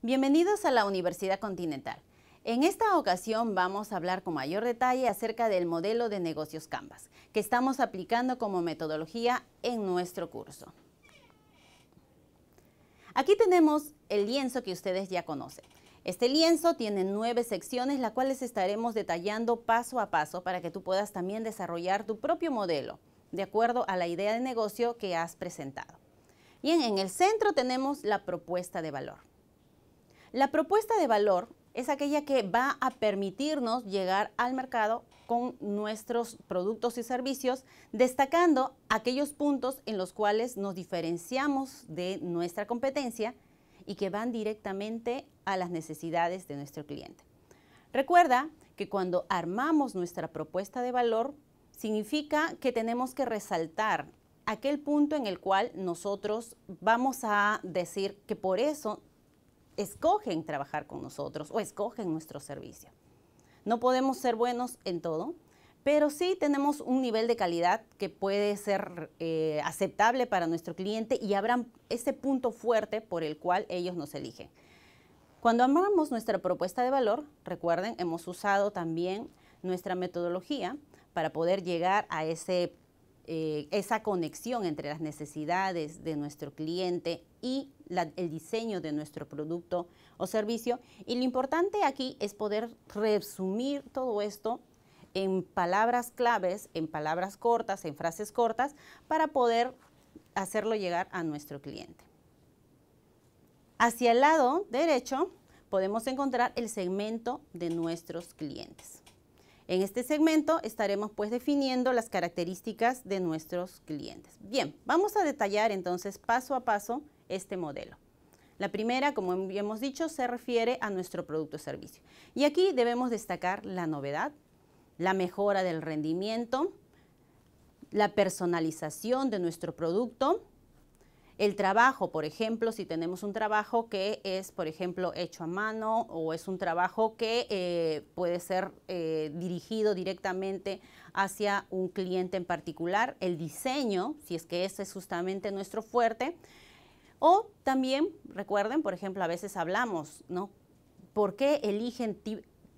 Bienvenidos a la Universidad Continental. En esta ocasión vamos a hablar con mayor detalle acerca del modelo de negocios Canvas que estamos aplicando como metodología en nuestro curso. Aquí tenemos el lienzo que ustedes ya conocen. Este lienzo tiene nueve secciones, las cuales estaremos detallando paso a paso para que tú puedas también desarrollar tu propio modelo de acuerdo a la idea de negocio que has presentado. Bien, en el centro tenemos la propuesta de valor. La propuesta de valor es aquella que va a permitirnos llegar al mercado con nuestros productos y servicios, destacando aquellos puntos en los cuales nos diferenciamos de nuestra competencia y que van directamente a las necesidades de nuestro cliente. Recuerda que cuando armamos nuestra propuesta de valor, significa que tenemos que resaltar aquel punto en el cual nosotros vamos a decir que por eso escogen trabajar con nosotros o escogen nuestro servicio. No podemos ser buenos en todo, pero sí tenemos un nivel de calidad que puede ser eh, aceptable para nuestro cliente y habrá ese punto fuerte por el cual ellos nos eligen. Cuando amamos nuestra propuesta de valor, recuerden, hemos usado también nuestra metodología para poder llegar a ese, eh, esa conexión entre las necesidades de nuestro cliente y el diseño de nuestro producto o servicio. Y lo importante aquí es poder resumir todo esto en palabras claves, en palabras cortas, en frases cortas, para poder hacerlo llegar a nuestro cliente. Hacia el lado derecho podemos encontrar el segmento de nuestros clientes. En este segmento estaremos pues definiendo las características de nuestros clientes. Bien, vamos a detallar entonces paso a paso este modelo. La primera, como hemos dicho, se refiere a nuestro producto o servicio. Y aquí debemos destacar la novedad, la mejora del rendimiento, la personalización de nuestro producto, el trabajo, por ejemplo, si tenemos un trabajo que es, por ejemplo, hecho a mano o es un trabajo que eh, puede ser eh, dirigido directamente hacia un cliente en particular, el diseño, si es que ese es justamente nuestro fuerte, o también, recuerden, por ejemplo, a veces hablamos, ¿no? ¿Por qué eligen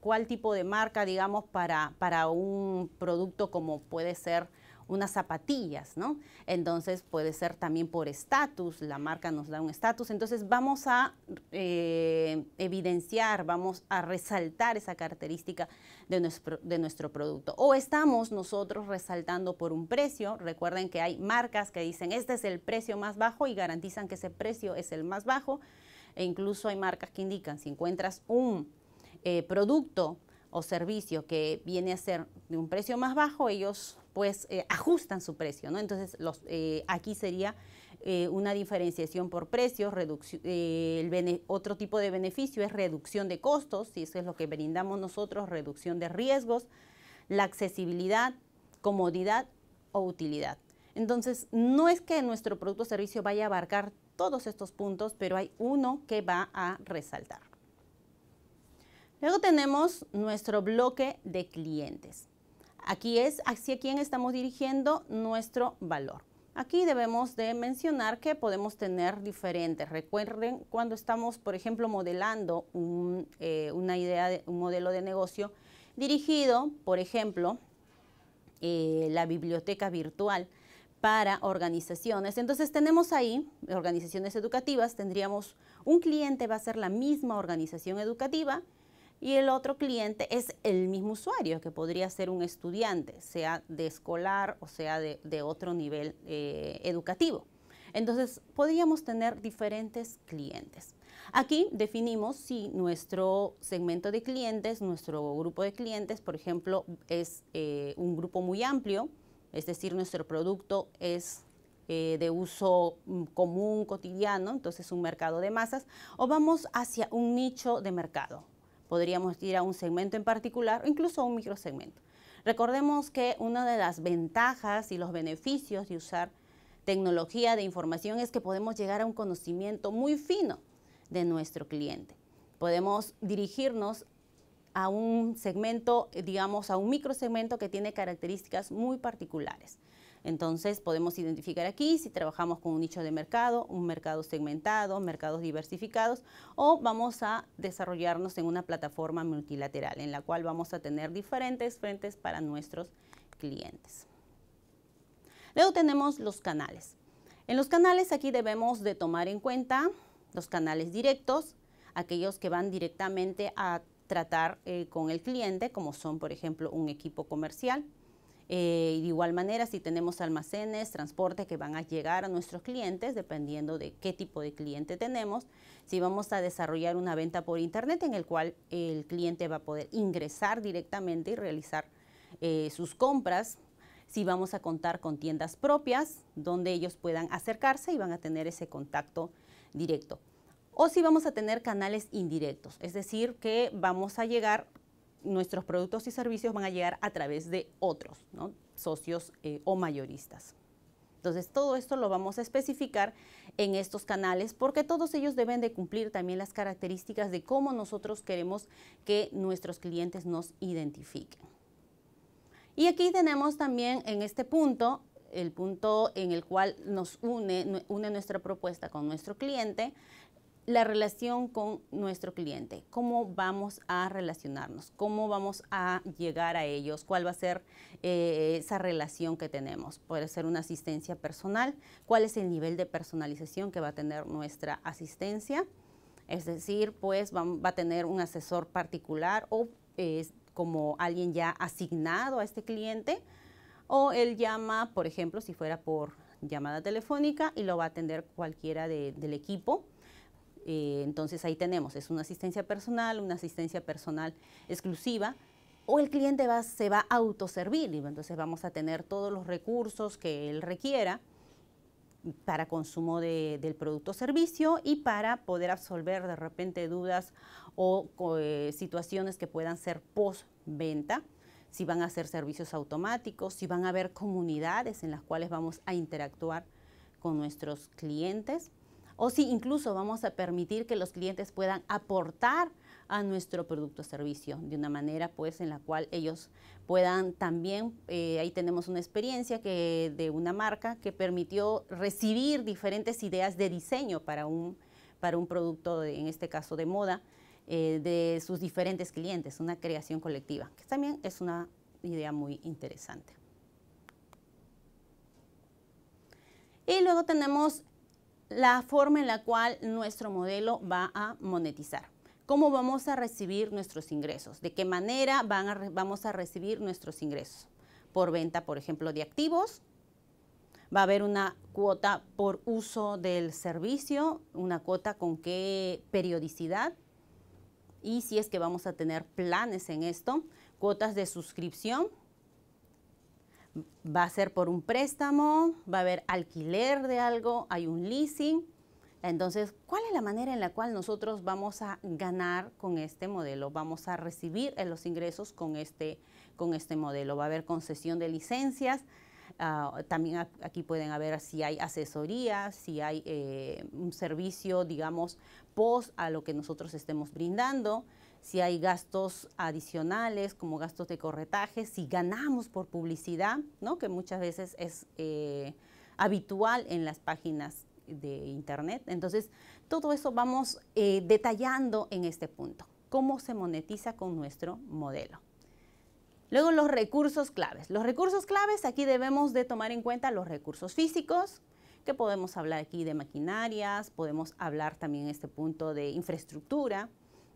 cuál tipo de marca, digamos, para, para un producto como puede ser unas zapatillas, ¿no? Entonces puede ser también por estatus, la marca nos da un estatus, entonces vamos a eh, evidenciar, vamos a resaltar esa característica de nuestro, producto. O estamos nosotros resaltando por un precio, recuerden que hay marcas que dicen este es el precio más bajo y garantizan que ese precio es el más bajo, e incluso hay marcas que indican si encuentras un eh, producto o servicio que viene a ser de un precio más bajo, ellos pues eh, ajustan su precio, ¿no? Entonces eh, aquí sería eh, una diferenciación por precios, otro tipo de beneficio es reducción de costos, y eso es lo que brindamos nosotros, reducción de riesgos, la accesibilidad, comodidad o utilidad. Entonces, no es que nuestro producto o servicio vaya a abarcar todos estos puntos, pero hay uno que va a resaltar. Luego tenemos nuestro bloque de clientes. Aquí es hacia quién estamos dirigiendo nuestro valor. Aquí debemos de mencionar que podemos tener diferentes. Recuerden cuando estamos, por ejemplo, modelando eh, una idea, de, un modelo de negocio dirigido, por ejemplo, eh, la biblioteca virtual para organizaciones. Entonces tenemos ahí organizaciones educativas, tendríamos un cliente va a ser la misma organización educativa y el otro cliente es el mismo usuario, que podría ser un estudiante, sea de escolar o sea de, otro nivel eh, educativo. Entonces, podríamos tener diferentes clientes. Aquí definimos si nuestro segmento de clientes, nuestro grupo de clientes, por ejemplo, es eh, un grupo muy amplio, es decir, nuestro producto es eh, de uso mm, común, cotidiano, entonces un mercado de masas, o vamos hacia un nicho de mercado, Podríamos ir a un segmento en particular o incluso a un microsegmento. Recordemos que una de las ventajas y los beneficios de usar tecnología de información es que podemos llegar a un conocimiento muy fino de nuestro cliente. Podemos dirigirnos a un segmento, digamos, a un microsegmento que tiene características muy particulares. Entonces podemos identificar aquí si trabajamos con un nicho de mercado, un mercado segmentado, mercados diversificados o vamos a desarrollarnos en una plataforma multilateral en la cual vamos a tener diferentes frentes para nuestros clientes. Luego tenemos los canales. En los canales aquí debemos de tomar en cuenta los canales directos, aquellos que van directamente a tratar eh, con el cliente, como son por ejemplo un equipo comercial, eh, de igual manera, si tenemos almacenes, transporte que van a llegar a nuestros clientes, dependiendo de qué tipo de cliente tenemos, si vamos a desarrollar una venta por Internet en el cual el cliente va a poder ingresar directamente y realizar eh, sus compras, si vamos a contar con tiendas propias donde ellos puedan acercarse y van a tener ese contacto directo. O si vamos a tener canales indirectos, es decir, que vamos a llegar nuestros productos y servicios van a llegar a través de otros, socios eh, o mayoristas. Entonces, todo esto lo vamos a especificar en estos canales porque todos ellos deben de cumplir también las características de cómo nosotros queremos que nuestros clientes nos identifiquen. Y aquí tenemos también en este punto, el punto en el cual nos une, une nuestra propuesta con nuestro cliente, la relación con nuestro cliente, cómo vamos a relacionarnos, cómo vamos a llegar a ellos, cuál va a ser eh, esa relación que tenemos. Puede ser una asistencia personal, cuál es el nivel de personalización que va a tener nuestra asistencia, es decir, pues va, a tener un asesor particular o es como alguien ya asignado a este cliente, o él llama, por ejemplo, si fuera por llamada telefónica y lo va a atender cualquiera del equipo eh, entonces ahí tenemos, es una asistencia personal, una asistencia personal exclusiva, o el cliente se va a autoservir y entonces vamos a tener todos los recursos que él requiera para consumo del producto o servicio y para poder absolver de repente dudas o eh, situaciones que puedan ser post-venta, si van a ser servicios automáticos, si van a haber comunidades en las cuales vamos a interactuar con nuestros clientes o si incluso vamos a permitir que los clientes puedan aportar a nuestro producto o servicio de una manera pues en la cual ellos puedan también, eh, ahí tenemos una experiencia que, de una marca que permitió recibir diferentes ideas de diseño para un, para un producto, en este caso de moda, eh, de sus diferentes clientes, una creación colectiva, que también es una idea muy interesante. Y luego tenemos la forma en la cual nuestro modelo va a monetizar. ¿Cómo vamos a recibir nuestros ingresos? ¿De qué manera vamos a recibir nuestros ingresos? Por venta, por ejemplo, de activos. Va a haber una cuota por uso del servicio, una cuota con qué periodicidad. Y si es que vamos a tener planes en esto, cuotas de suscripción, va a ser por un préstamo, va a haber alquiler de algo, hay un leasing. Entonces, ¿cuál es la manera en la cual nosotros vamos a ganar con este modelo? Vamos a recibir los ingresos este, con este, modelo. Va a haber concesión de licencias. Ah, también aquí pueden haber si hay asesoría, si hay eh, un servicio, digamos, post a lo que nosotros estemos brindando si hay gastos adicionales como gastos de corretaje, si ganamos por publicidad, que muchas veces es eh, habitual en las páginas de Internet. Entonces, todo eso vamos eh, detallando en este punto, cómo se monetiza con nuestro modelo. Luego los recursos claves. Los recursos claves, aquí debemos de tomar en cuenta los recursos físicos, que podemos hablar aquí de maquinarias, podemos hablar también en este punto de infraestructura,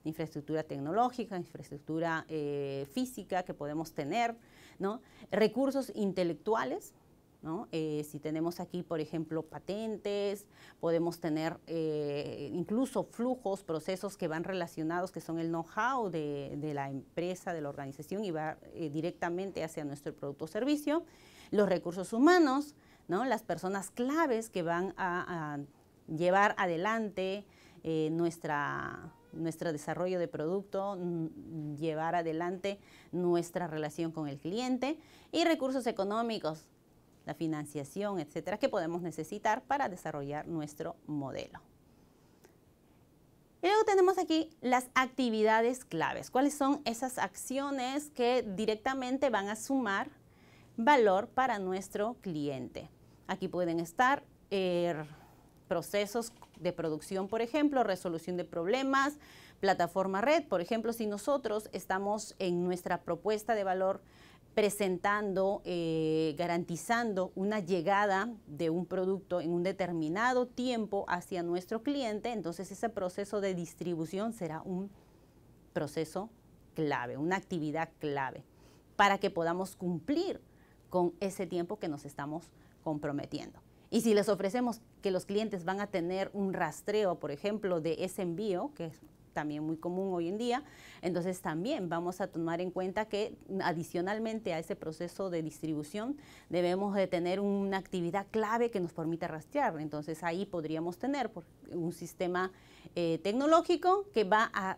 infraestructura tecnológica, infraestructura eh, física que podemos tener, ¿no? recursos intelectuales. Eh, si tenemos aquí, por ejemplo, patentes, podemos tener eh, incluso flujos, procesos que van relacionados, que son el know-how de, la empresa, de la organización y va directamente hacia nuestro producto o servicio. Los recursos humanos, ¿no? las personas claves que van a llevar adelante nuestra nuestro desarrollo de producto, llevar adelante nuestra relación con el cliente y recursos económicos, la financiación, etcétera, que podemos necesitar para desarrollar nuestro modelo. Y luego tenemos aquí las actividades claves. ¿Cuáles son esas acciones que directamente van a sumar valor para nuestro cliente? Aquí pueden estar eh, procesos de producción, por ejemplo, resolución de problemas, plataforma red. Por ejemplo, si nosotros estamos en nuestra propuesta de valor presentando, eh, garantizando una llegada de un producto en un determinado tiempo hacia nuestro cliente, entonces ese proceso de distribución será un proceso clave, una actividad clave, para que podamos cumplir con ese tiempo que nos estamos comprometiendo. Y si les ofrecemos que los clientes van a tener un rastreo, por ejemplo, de ese envío, que es también muy común hoy en día, entonces también vamos a tomar en cuenta que adicionalmente a ese proceso de distribución debemos de tener una actividad clave que nos permita rastrear. Entonces ahí podríamos tener un sistema eh, tecnológico que va a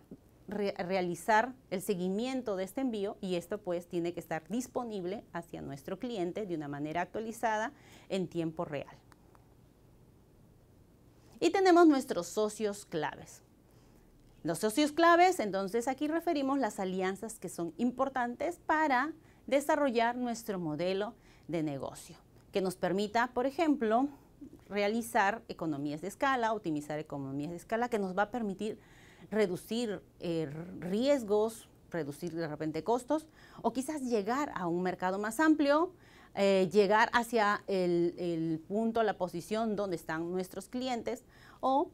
realizar el seguimiento de este envío y esto pues tiene que estar disponible hacia nuestro cliente de una manera actualizada en tiempo real. Y tenemos nuestros socios claves. Los socios claves, entonces aquí referimos las alianzas que son importantes para desarrollar nuestro modelo de negocio, que nos permita, por ejemplo, realizar economías de escala, optimizar economías de escala, que nos va a permitir reducir eh, riesgos, reducir de repente costos, o quizás llegar a un mercado más amplio, eh, llegar hacia el, punto, la posición donde están nuestros clientes, o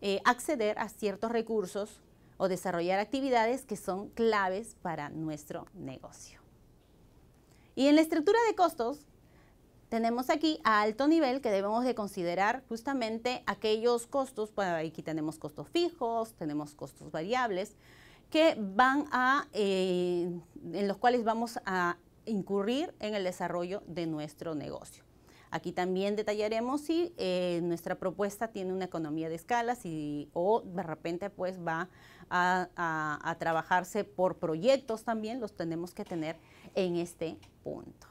eh, acceder a ciertos recursos o desarrollar actividades que son claves para nuestro negocio. Y en la estructura de costos, tenemos aquí a alto nivel que debemos de considerar justamente aquellos costos, pues, aquí tenemos costos fijos, tenemos costos variables, que van eh, en los cuales vamos a incurrir en el desarrollo de nuestro negocio. Aquí también detallaremos si eh, nuestra propuesta tiene una economía de escala o de repente pues va a trabajarse por proyectos también, los tenemos que tener en este punto.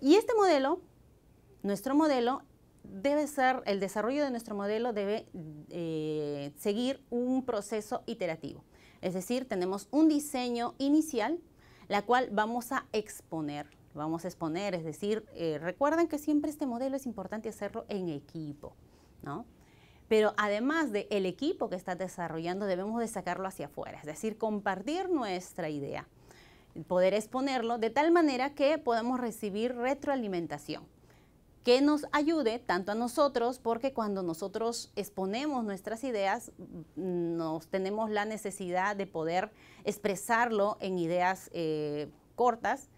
Y este modelo, nuestro modelo, debe ser, el desarrollo de nuestro modelo debe eh, seguir un proceso iterativo. Es decir, tenemos un diseño inicial, la cual vamos a exponer. Vamos a exponer, es decir, eh, recuerden que siempre este modelo es importante hacerlo en equipo, ¿no? Pero además del el equipo que está desarrollando, debemos de sacarlo hacia afuera, es decir, compartir nuestra idea poder exponerlo de tal manera que podamos recibir retroalimentación que nos ayude tanto a nosotros, porque cuando nosotros exponemos nuestras ideas, mm, nos tenemos la necesidad de poder expresarlo en ideas eh, cortas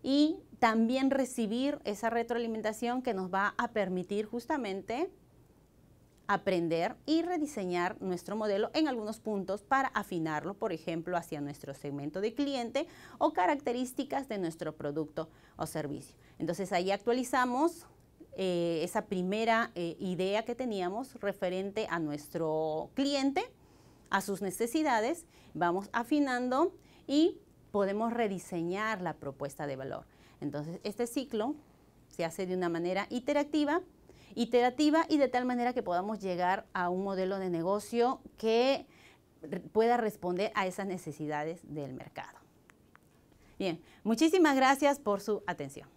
y también recibir esa retroalimentación que nos va a permitir justamente aprender y rediseñar nuestro modelo en algunos puntos para afinarlo, por ejemplo, hacia nuestro segmento de cliente o características de nuestro producto o servicio. Entonces ahí actualizamos eh, esa primera eh, idea que teníamos referente a nuestro cliente, a sus necesidades, vamos afinando y podemos rediseñar la propuesta de valor. Entonces este ciclo se hace de una manera interactiva, iterativa y de tal manera que podamos llegar a un modelo de negocio que pueda responder a esas necesidades del mercado. Bien, muchísimas gracias por su atención.